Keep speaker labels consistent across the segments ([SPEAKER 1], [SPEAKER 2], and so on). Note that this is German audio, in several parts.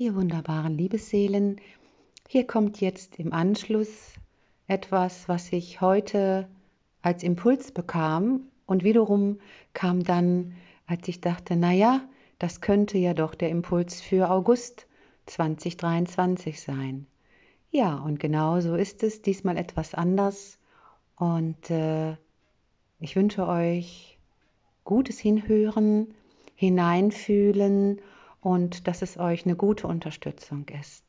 [SPEAKER 1] ihr wunderbaren Liebesseelen. Hier kommt jetzt im Anschluss etwas, was ich heute als Impuls bekam und wiederum kam dann, als ich dachte, naja, das könnte ja doch der Impuls für August 2023 sein. Ja, und genau so ist es, diesmal etwas anders. Und äh, ich wünsche euch gutes Hinhören, hineinfühlen und und dass es euch eine gute Unterstützung ist.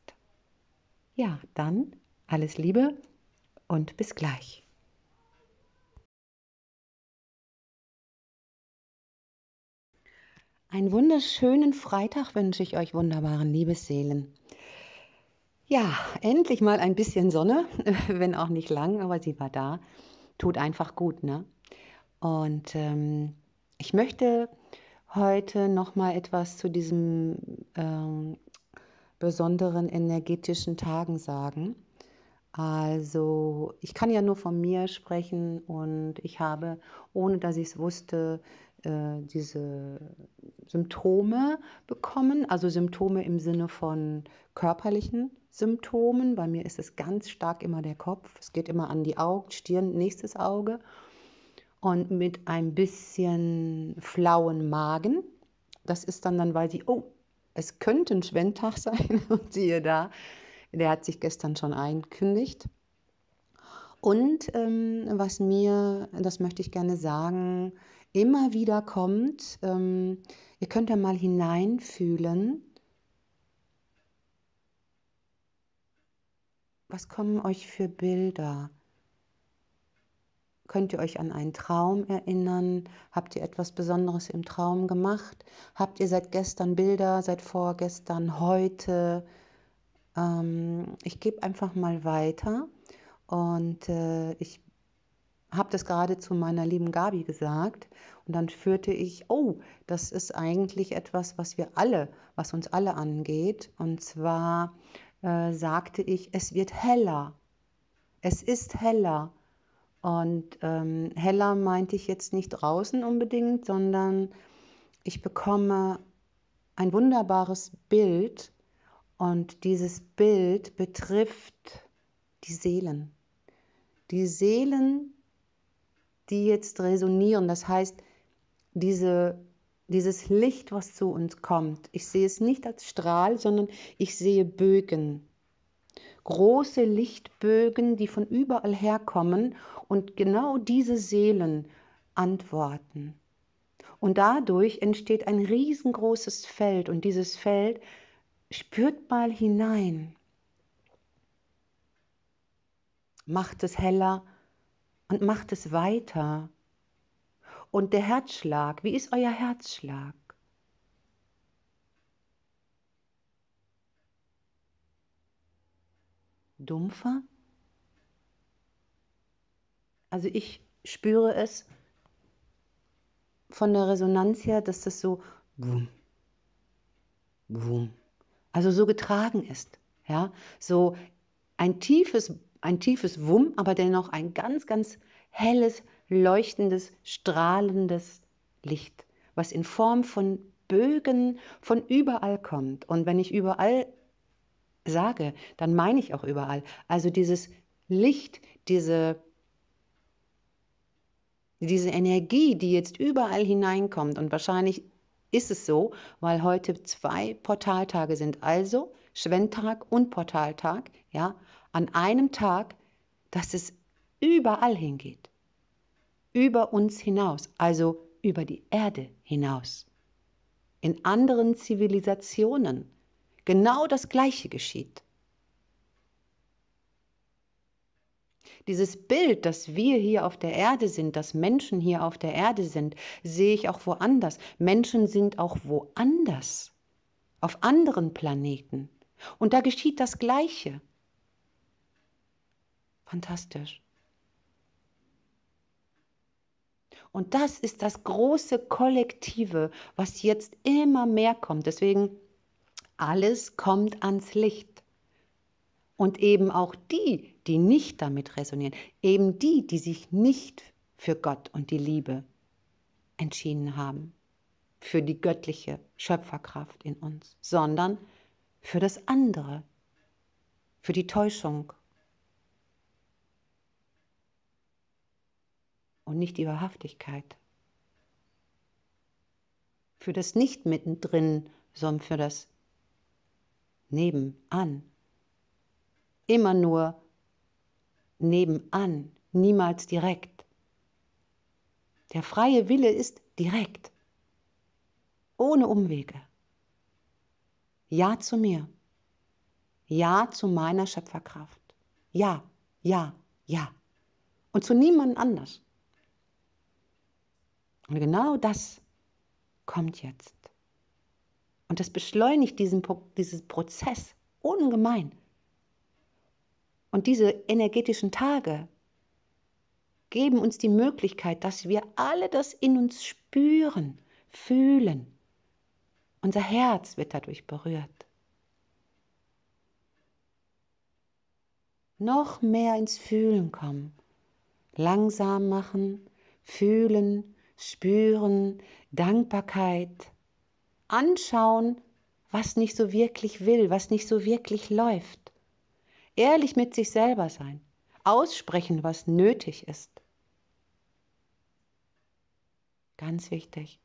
[SPEAKER 1] Ja, dann alles Liebe und bis gleich. Einen wunderschönen Freitag wünsche ich euch, wunderbaren Liebesseelen. Ja, endlich mal ein bisschen Sonne, wenn auch nicht lang, aber sie war da. Tut einfach gut, ne? Und ähm, ich möchte heute nochmal etwas zu diesen ähm, besonderen energetischen Tagen sagen. Also ich kann ja nur von mir sprechen und ich habe, ohne dass ich es wusste, äh, diese Symptome bekommen. Also Symptome im Sinne von körperlichen Symptomen. Bei mir ist es ganz stark immer der Kopf. Es geht immer an die Augen, Stirn, nächstes Auge und mit ein bisschen flauen Magen. Das ist dann dann, weil sie, oh, es könnte ein Schwenntag sein und siehe da, der hat sich gestern schon einkündigt. Und ähm, was mir, das möchte ich gerne sagen, immer wieder kommt, ähm, ihr könnt da mal hineinfühlen, was kommen euch für Bilder? Könnt ihr euch an einen Traum erinnern? Habt ihr etwas Besonderes im Traum gemacht? Habt ihr seit gestern Bilder, seit vorgestern, heute? Ähm, ich gebe einfach mal weiter und äh, ich habe das gerade zu meiner lieben Gabi gesagt und dann führte ich, oh, das ist eigentlich etwas, was wir alle, was uns alle angeht. Und zwar äh, sagte ich, es wird heller. Es ist heller. Und ähm, heller meinte ich jetzt nicht draußen unbedingt, sondern ich bekomme ein wunderbares Bild und dieses Bild betrifft die Seelen. Die Seelen, die jetzt resonieren, das heißt, diese, dieses Licht, was zu uns kommt. Ich sehe es nicht als Strahl, sondern ich sehe Bögen große Lichtbögen, die von überall herkommen und genau diese Seelen antworten. Und dadurch entsteht ein riesengroßes Feld und dieses Feld spürt mal hinein, macht es heller und macht es weiter. Und der Herzschlag, wie ist euer Herzschlag? dumpfer. Also ich spüre es von der Resonanz her, dass das so boom, boom, also so getragen ist. Ja, so ein tiefes, ein tiefes Wumm, aber dennoch ein ganz, ganz helles, leuchtendes, strahlendes Licht, was in Form von Bögen von überall kommt. Und wenn ich überall sage, dann meine ich auch überall. Also dieses Licht, diese, diese Energie, die jetzt überall hineinkommt und wahrscheinlich ist es so, weil heute zwei Portaltage sind, also Schwenntag und Portaltag, ja, an einem Tag, dass es überall hingeht, über uns hinaus, also über die Erde hinaus, in anderen Zivilisationen, genau das Gleiche geschieht. Dieses Bild, dass wir hier auf der Erde sind, dass Menschen hier auf der Erde sind, sehe ich auch woanders. Menschen sind auch woanders, auf anderen Planeten. Und da geschieht das Gleiche. Fantastisch. Und das ist das große Kollektive, was jetzt immer mehr kommt. Deswegen alles kommt ans Licht. Und eben auch die, die nicht damit resonieren, eben die, die sich nicht für Gott und die Liebe entschieden haben, für die göttliche Schöpferkraft in uns, sondern für das andere, für die Täuschung und nicht die Wahrhaftigkeit, für das Nicht mittendrin, sondern für das nebenan. Immer nur nebenan, niemals direkt. Der freie Wille ist direkt, ohne Umwege. Ja zu mir. Ja zu meiner Schöpferkraft. Ja, ja, ja. Und zu niemand anders. Und genau das kommt jetzt. Und das beschleunigt diesen, diesen Prozess ungemein. Und diese energetischen Tage geben uns die Möglichkeit, dass wir alle das in uns spüren, fühlen. Unser Herz wird dadurch berührt. Noch mehr ins Fühlen kommen. Langsam machen, fühlen, spüren, Dankbarkeit, anschauen, was nicht so wirklich will, was nicht so wirklich läuft. Ehrlich mit sich selber sein. Aussprechen, was nötig ist. Ganz wichtig.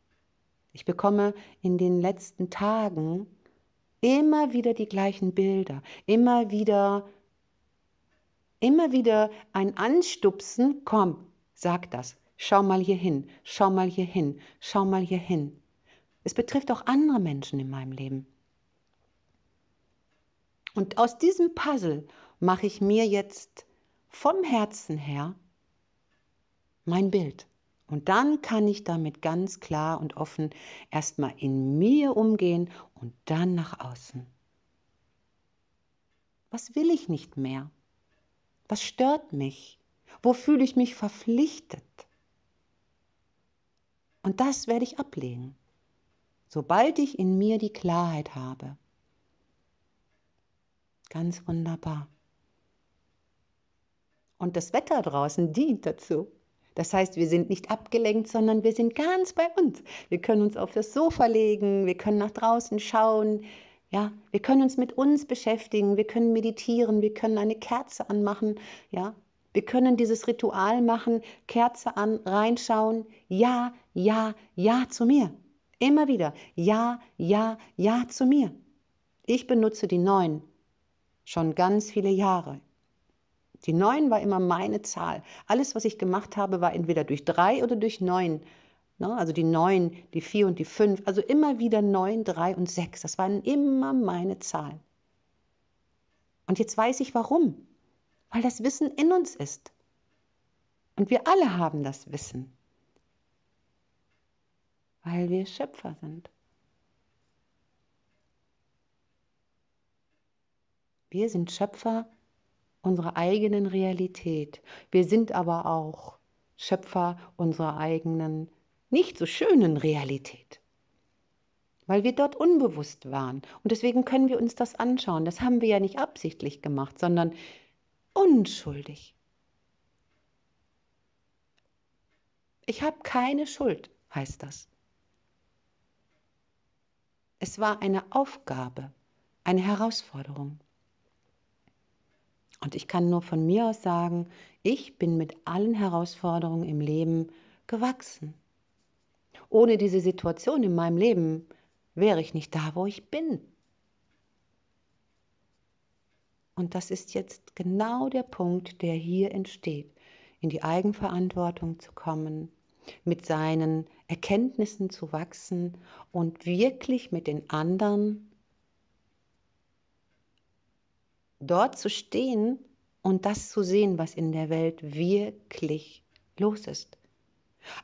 [SPEAKER 1] Ich bekomme in den letzten Tagen immer wieder die gleichen Bilder, immer wieder, immer wieder ein Anstupsen, komm, sag das, schau mal hier hin, schau mal hier hin, schau mal hier hin. Es betrifft auch andere Menschen in meinem Leben. Und aus diesem Puzzle mache ich mir jetzt vom Herzen her mein Bild. Und dann kann ich damit ganz klar und offen erstmal in mir umgehen und dann nach außen. Was will ich nicht mehr? Was stört mich? Wo fühle ich mich verpflichtet? Und das werde ich ablegen sobald ich in mir die Klarheit habe. Ganz wunderbar. Und das Wetter draußen dient dazu. Das heißt, wir sind nicht abgelenkt, sondern wir sind ganz bei uns. Wir können uns auf das Sofa legen, wir können nach draußen schauen, ja, wir können uns mit uns beschäftigen, wir können meditieren, wir können eine Kerze anmachen, ja, wir können dieses Ritual machen, Kerze an, reinschauen, ja, ja, ja zu mir. Immer wieder, ja, ja, ja zu mir. Ich benutze die neun schon ganz viele Jahre. Die neun war immer meine Zahl. Alles, was ich gemacht habe, war entweder durch drei oder durch neun. Ne? Also die neun, die vier und die fünf. Also immer wieder neun, drei und sechs. Das waren immer meine Zahlen. Und jetzt weiß ich warum. Weil das Wissen in uns ist. Und wir alle haben das Wissen weil wir Schöpfer sind. Wir sind Schöpfer unserer eigenen Realität. Wir sind aber auch Schöpfer unserer eigenen, nicht so schönen Realität, weil wir dort unbewusst waren. Und deswegen können wir uns das anschauen. Das haben wir ja nicht absichtlich gemacht, sondern unschuldig. Ich habe keine Schuld, heißt das. Es war eine Aufgabe, eine Herausforderung. Und ich kann nur von mir aus sagen, ich bin mit allen Herausforderungen im Leben gewachsen. Ohne diese Situation in meinem Leben wäre ich nicht da, wo ich bin. Und das ist jetzt genau der Punkt, der hier entsteht, in die Eigenverantwortung zu kommen, mit seinen Erkenntnissen zu wachsen und wirklich mit den anderen dort zu stehen und das zu sehen, was in der Welt wirklich los ist.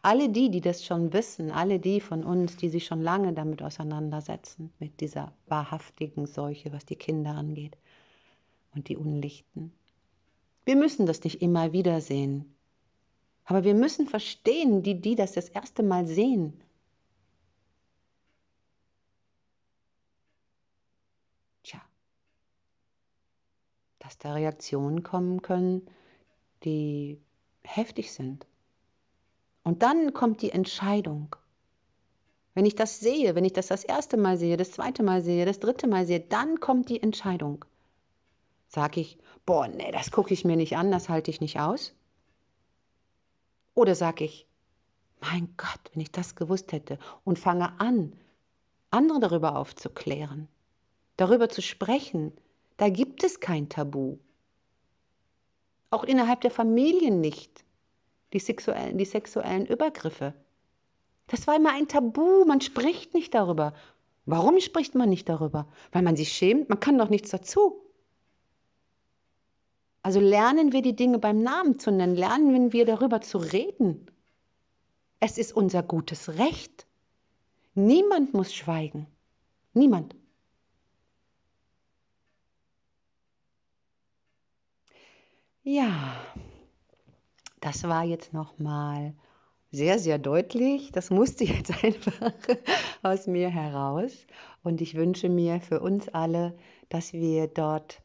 [SPEAKER 1] Alle die, die das schon wissen, alle die von uns, die sich schon lange damit auseinandersetzen, mit dieser wahrhaftigen Seuche, was die Kinder angeht und die Unlichten. Wir müssen das nicht immer wieder sehen. Aber wir müssen verstehen, die, die das das erste Mal sehen. Tja, dass da Reaktionen kommen können, die heftig sind. Und dann kommt die Entscheidung. Wenn ich das sehe, wenn ich das das erste Mal sehe, das zweite Mal sehe, das dritte Mal sehe, dann kommt die Entscheidung. Sag ich, boah, nee, das gucke ich mir nicht an, das halte ich nicht aus. Oder sage ich, mein Gott, wenn ich das gewusst hätte und fange an, andere darüber aufzuklären, darüber zu sprechen, da gibt es kein Tabu. Auch innerhalb der Familien nicht. Die sexuellen, die sexuellen Übergriffe. Das war immer ein Tabu, man spricht nicht darüber. Warum spricht man nicht darüber? Weil man sich schämt, man kann doch nichts dazu. Also lernen wir die Dinge beim Namen zu nennen, lernen wir darüber zu reden. Es ist unser gutes Recht. Niemand muss schweigen. Niemand. Ja, das war jetzt nochmal sehr, sehr deutlich. Das musste jetzt einfach aus mir heraus. Und ich wünsche mir für uns alle, dass wir dort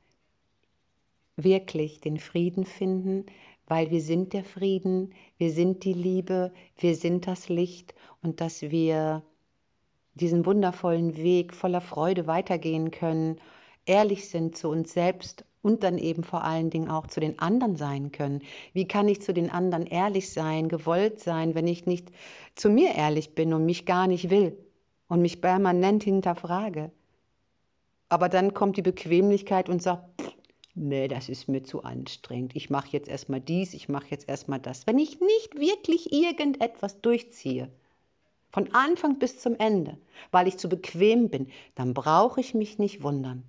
[SPEAKER 1] wirklich den Frieden finden, weil wir sind der Frieden, wir sind die Liebe, wir sind das Licht und dass wir diesen wundervollen Weg voller Freude weitergehen können, ehrlich sind zu uns selbst und dann eben vor allen Dingen auch zu den anderen sein können. Wie kann ich zu den anderen ehrlich sein, gewollt sein, wenn ich nicht zu mir ehrlich bin und mich gar nicht will und mich permanent hinterfrage? Aber dann kommt die Bequemlichkeit und sagt, pff, nee, das ist mir zu anstrengend. Ich mache jetzt erstmal dies, ich mache jetzt erstmal das. Wenn ich nicht wirklich irgendetwas durchziehe, von Anfang bis zum Ende, weil ich zu bequem bin, dann brauche ich mich nicht wundern,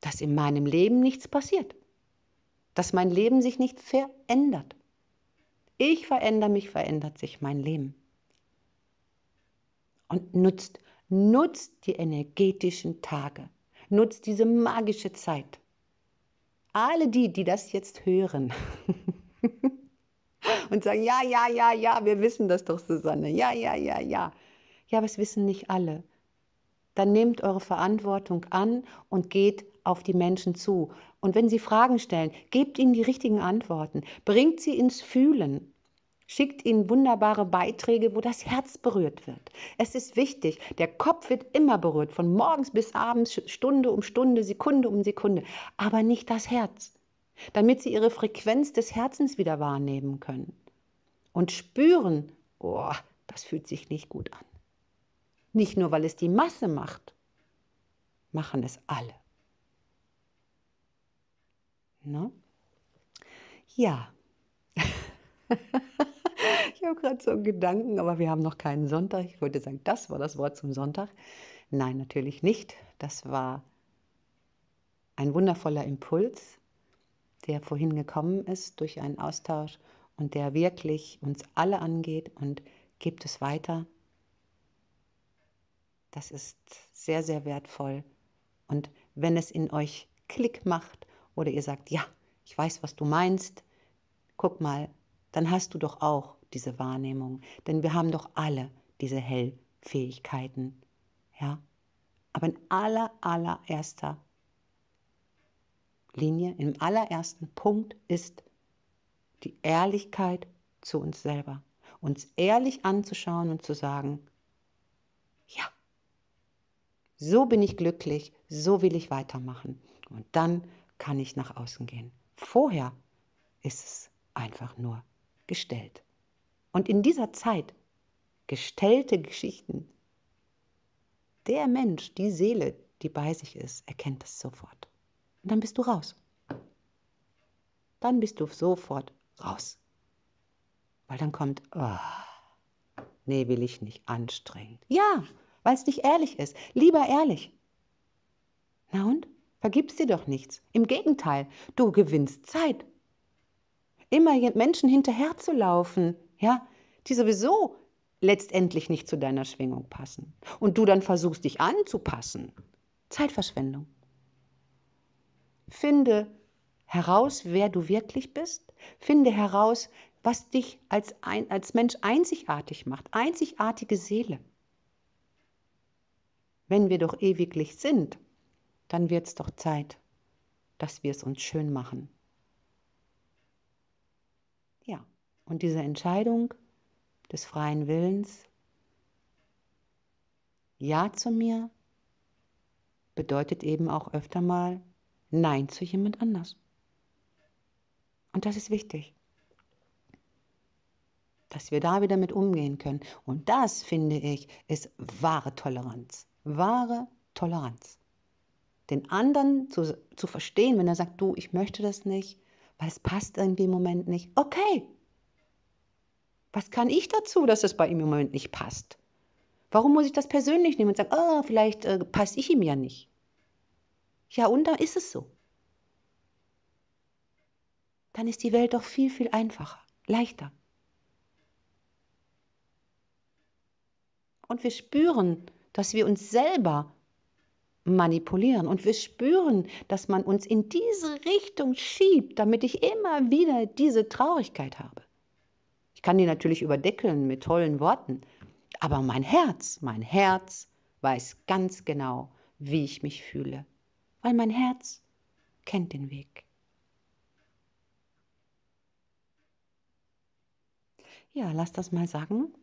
[SPEAKER 1] dass in meinem Leben nichts passiert, dass mein Leben sich nicht verändert. Ich verändere mich, verändert sich mein Leben. Und nutzt, nutzt die energetischen Tage, nutzt diese magische Zeit alle die, die das jetzt hören und sagen, ja, ja, ja, ja, wir wissen das doch, Susanne, ja, ja, ja, ja. Ja, aber es wissen nicht alle. Dann nehmt eure Verantwortung an und geht auf die Menschen zu. Und wenn sie Fragen stellen, gebt ihnen die richtigen Antworten, bringt sie ins Fühlen, Schickt ihnen wunderbare Beiträge, wo das Herz berührt wird. Es ist wichtig, der Kopf wird immer berührt, von morgens bis abends, Stunde um Stunde, Sekunde um Sekunde, aber nicht das Herz, damit sie ihre Frequenz des Herzens wieder wahrnehmen können und spüren, oh, das fühlt sich nicht gut an. Nicht nur, weil es die Masse macht, machen es alle. Ne? Ja. ich habe gerade so einen Gedanken, aber wir haben noch keinen Sonntag. Ich wollte sagen, das war das Wort zum Sonntag. Nein, natürlich nicht. Das war ein wundervoller Impuls, der vorhin gekommen ist durch einen Austausch und der wirklich uns alle angeht und gibt es weiter. Das ist sehr, sehr wertvoll. Und wenn es in euch Klick macht oder ihr sagt, ja, ich weiß, was du meinst, guck mal, dann hast du doch auch diese Wahrnehmung. Denn wir haben doch alle diese Hellfähigkeiten. Ja? Aber in aller, allererster Linie, im allerersten Punkt ist die Ehrlichkeit zu uns selber. Uns ehrlich anzuschauen und zu sagen, ja, so bin ich glücklich, so will ich weitermachen. Und dann kann ich nach außen gehen. Vorher ist es einfach nur gestellt. Und in dieser Zeit gestellte Geschichten. Der Mensch, die Seele, die bei sich ist, erkennt das sofort. Und dann bist du raus. Dann bist du sofort raus. Weil dann kommt, oh, nee, will ich nicht, anstrengend. Ja, weil es nicht ehrlich ist. Lieber ehrlich. Na und? Vergibst dir doch nichts. Im Gegenteil, du gewinnst Zeit immer Menschen hinterherzulaufen, ja, die sowieso letztendlich nicht zu deiner Schwingung passen. Und du dann versuchst, dich anzupassen. Zeitverschwendung. Finde heraus, wer du wirklich bist. Finde heraus, was dich als, ein, als Mensch einzigartig macht. Einzigartige Seele. Wenn wir doch ewiglich sind, dann wird es doch Zeit, dass wir es uns schön machen. Ja, und diese Entscheidung des freien Willens, Ja zu mir, bedeutet eben auch öfter mal Nein zu jemand anders. Und das ist wichtig, dass wir da wieder mit umgehen können. Und das, finde ich, ist wahre Toleranz. Wahre Toleranz. Den anderen zu, zu verstehen, wenn er sagt, du, ich möchte das nicht, es passt irgendwie im Moment nicht. Okay, was kann ich dazu, dass es bei ihm im Moment nicht passt? Warum muss ich das persönlich nehmen und sagen, oh, vielleicht äh, passe ich ihm ja nicht? Ja, und dann ist es so. Dann ist die Welt doch viel, viel einfacher, leichter. Und wir spüren, dass wir uns selber manipulieren und wir spüren, dass man uns in diese Richtung schiebt, damit ich immer wieder diese Traurigkeit habe. Ich kann die natürlich überdeckeln mit tollen Worten, aber mein Herz, mein Herz weiß ganz genau, wie ich mich fühle, weil mein Herz kennt den Weg. Ja, lass das mal sagen.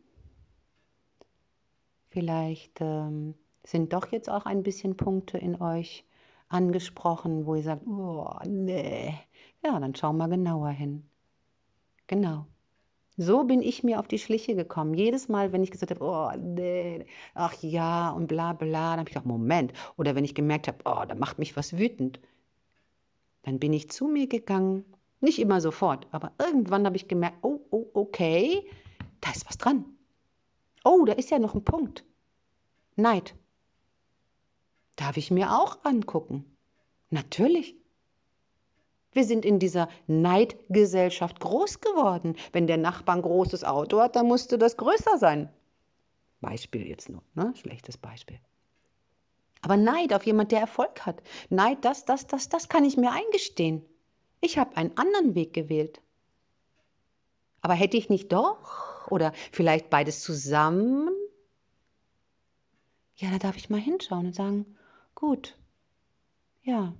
[SPEAKER 1] Vielleicht ähm, sind doch jetzt auch ein bisschen Punkte in euch angesprochen, wo ihr sagt, oh, nee. Ja, dann schau mal genauer hin. Genau. So bin ich mir auf die Schliche gekommen. Jedes Mal, wenn ich gesagt habe, oh, nee, ach ja und bla bla, dann habe ich gedacht, Moment. Oder wenn ich gemerkt habe, oh, da macht mich was wütend, dann bin ich zu mir gegangen. Nicht immer sofort, aber irgendwann habe ich gemerkt, oh, oh, okay, da ist was dran. Oh, da ist ja noch ein Punkt. Neid. Darf ich mir auch angucken? Natürlich. Wir sind in dieser Neidgesellschaft groß geworden. Wenn der Nachbar ein großes Auto hat, dann musste das größer sein. Beispiel jetzt nur, ne? schlechtes Beispiel. Aber Neid auf jemand, der Erfolg hat. Neid, das, das, das, das kann ich mir eingestehen. Ich habe einen anderen Weg gewählt. Aber hätte ich nicht doch? Oder vielleicht beides zusammen? Ja, da darf ich mal hinschauen und sagen, gut. Ja.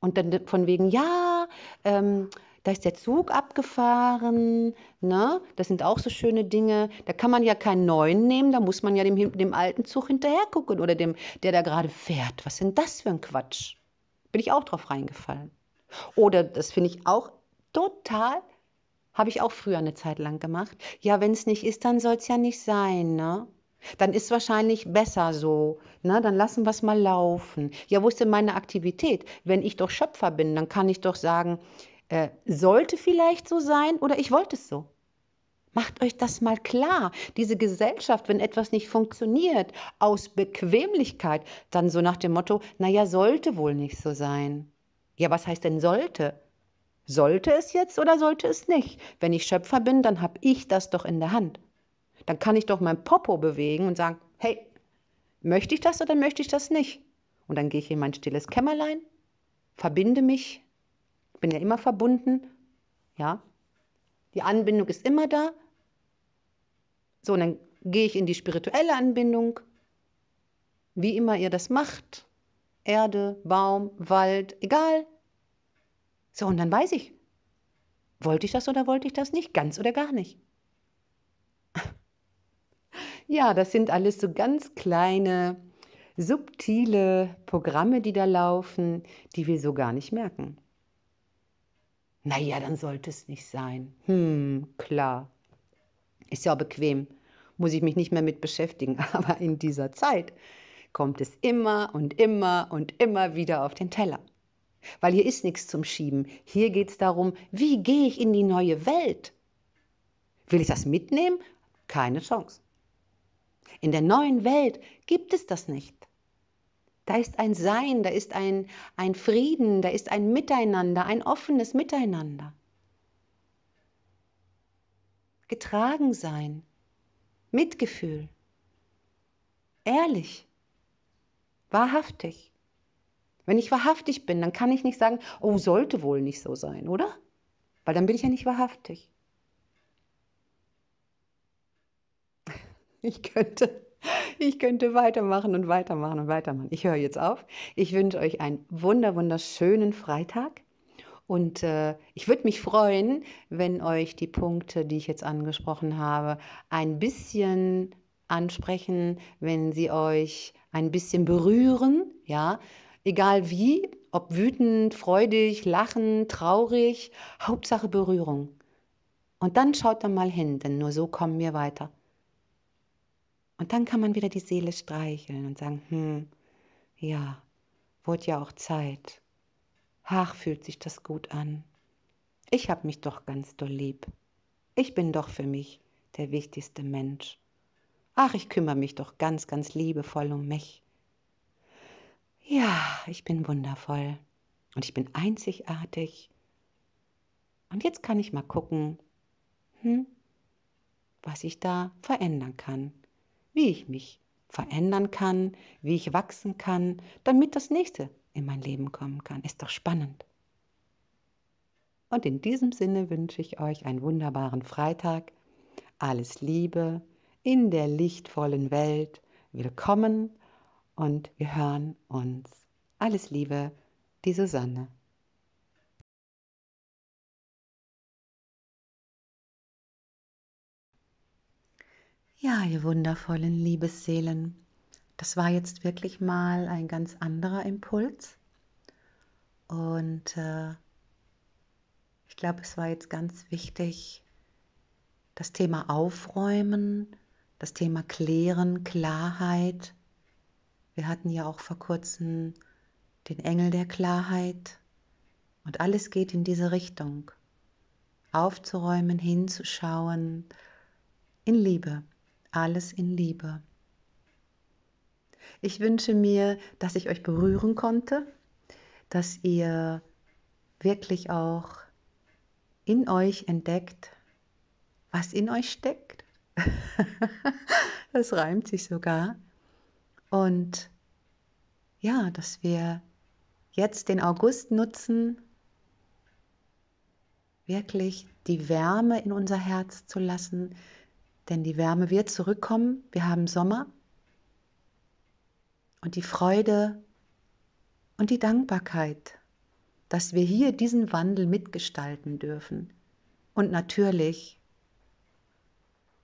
[SPEAKER 1] Und dann von wegen, ja, ähm, da ist der Zug abgefahren, ne? das sind auch so schöne Dinge. Da kann man ja keinen neuen nehmen, da muss man ja dem, dem alten Zug hinterher gucken oder dem, der da gerade fährt. Was sind das für ein Quatsch? Bin ich auch drauf reingefallen. Oder das finde ich auch total, habe ich auch früher eine Zeit lang gemacht. Ja, wenn es nicht ist, dann soll es ja nicht sein. Ne? Dann ist wahrscheinlich besser so. Na, ne? dann lassen wir es mal laufen. Ja, wo ist denn meine Aktivität? Wenn ich doch Schöpfer bin, dann kann ich doch sagen, äh, sollte vielleicht so sein oder ich wollte es so. Macht euch das mal klar. Diese Gesellschaft, wenn etwas nicht funktioniert, aus Bequemlichkeit, dann so nach dem Motto, naja, sollte wohl nicht so sein. Ja, was heißt denn sollte? Sollte es jetzt oder sollte es nicht? Wenn ich Schöpfer bin, dann habe ich das doch in der Hand. Dann kann ich doch mein Popo bewegen und sagen, hey, möchte ich das oder möchte ich das nicht? Und dann gehe ich in mein stilles Kämmerlein, verbinde mich, bin ja immer verbunden, ja. Die Anbindung ist immer da. So, und dann gehe ich in die spirituelle Anbindung, wie immer ihr das macht. Erde, Baum, Wald, egal. So, und dann weiß ich, wollte ich das oder wollte ich das nicht, ganz oder gar nicht. Ja, das sind alles so ganz kleine, subtile Programme, die da laufen, die wir so gar nicht merken. Naja, dann sollte es nicht sein. Hm, klar. Ist ja auch bequem. Muss ich mich nicht mehr mit beschäftigen. Aber in dieser Zeit kommt es immer und immer und immer wieder auf den Teller. Weil hier ist nichts zum Schieben. Hier geht es darum, wie gehe ich in die neue Welt? Will ich das mitnehmen? Keine Chance. In der neuen Welt gibt es das nicht. Da ist ein Sein, da ist ein, ein Frieden, da ist ein Miteinander, ein offenes Miteinander. Getragen sein, Mitgefühl, ehrlich, wahrhaftig. Wenn ich wahrhaftig bin, dann kann ich nicht sagen, oh, sollte wohl nicht so sein, oder? Weil dann bin ich ja nicht wahrhaftig. Ich könnte, ich könnte weitermachen und weitermachen und weitermachen. Ich höre jetzt auf. Ich wünsche euch einen wunder, wunderschönen Freitag. Und äh, ich würde mich freuen, wenn euch die Punkte, die ich jetzt angesprochen habe, ein bisschen ansprechen, wenn sie euch ein bisschen berühren, ja, egal wie, ob wütend, freudig, lachend, traurig, Hauptsache Berührung. Und dann schaut dann mal hin, denn nur so kommen wir weiter. Und dann kann man wieder die Seele streicheln und sagen, hm, ja, wurde ja auch Zeit. Ach, fühlt sich das gut an. Ich habe mich doch ganz doll lieb. Ich bin doch für mich der wichtigste Mensch. Ach, ich kümmere mich doch ganz, ganz liebevoll um mich. Ja, ich bin wundervoll und ich bin einzigartig. Und jetzt kann ich mal gucken, hm, was ich da verändern kann wie ich mich verändern kann, wie ich wachsen kann, damit das nächste in mein Leben kommen kann. Ist doch spannend. Und in diesem Sinne wünsche ich euch einen wunderbaren Freitag. Alles Liebe in der lichtvollen Welt. Willkommen und wir hören uns. Alles Liebe, die Susanne. Ja, ihr wundervollen Liebesseelen, das war jetzt wirklich mal ein ganz anderer Impuls. Und äh, ich glaube, es war jetzt ganz wichtig, das Thema Aufräumen, das Thema Klären, Klarheit. Wir hatten ja auch vor kurzem den Engel der Klarheit. Und alles geht in diese Richtung. Aufzuräumen, hinzuschauen, in Liebe alles in Liebe. Ich wünsche mir, dass ich euch berühren konnte, dass ihr wirklich auch in euch entdeckt, was in euch steckt. das reimt sich sogar. Und ja, dass wir jetzt den August nutzen, wirklich die Wärme in unser Herz zu lassen, denn die Wärme wird zurückkommen. Wir haben Sommer und die Freude und die Dankbarkeit, dass wir hier diesen Wandel mitgestalten dürfen. Und natürlich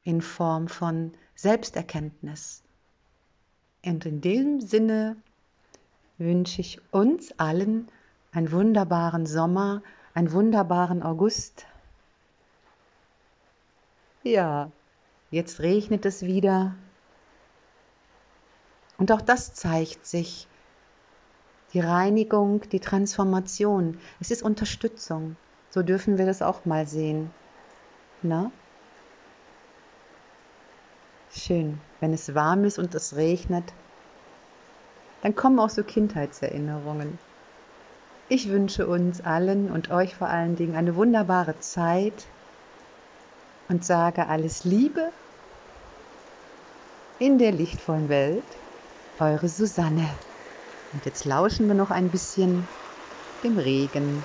[SPEAKER 1] in Form von Selbsterkenntnis. Und in dem Sinne wünsche ich uns allen einen wunderbaren Sommer, einen wunderbaren August. Ja. Jetzt regnet es wieder. Und auch das zeigt sich. Die Reinigung, die Transformation. Es ist Unterstützung. So dürfen wir das auch mal sehen. Na? Schön. Wenn es warm ist und es regnet, dann kommen auch so Kindheitserinnerungen. Ich wünsche uns allen und euch vor allen Dingen eine wunderbare Zeit und sage alles Liebe in der lichtvollen Welt, eure Susanne. Und jetzt lauschen wir noch ein bisschen dem Regen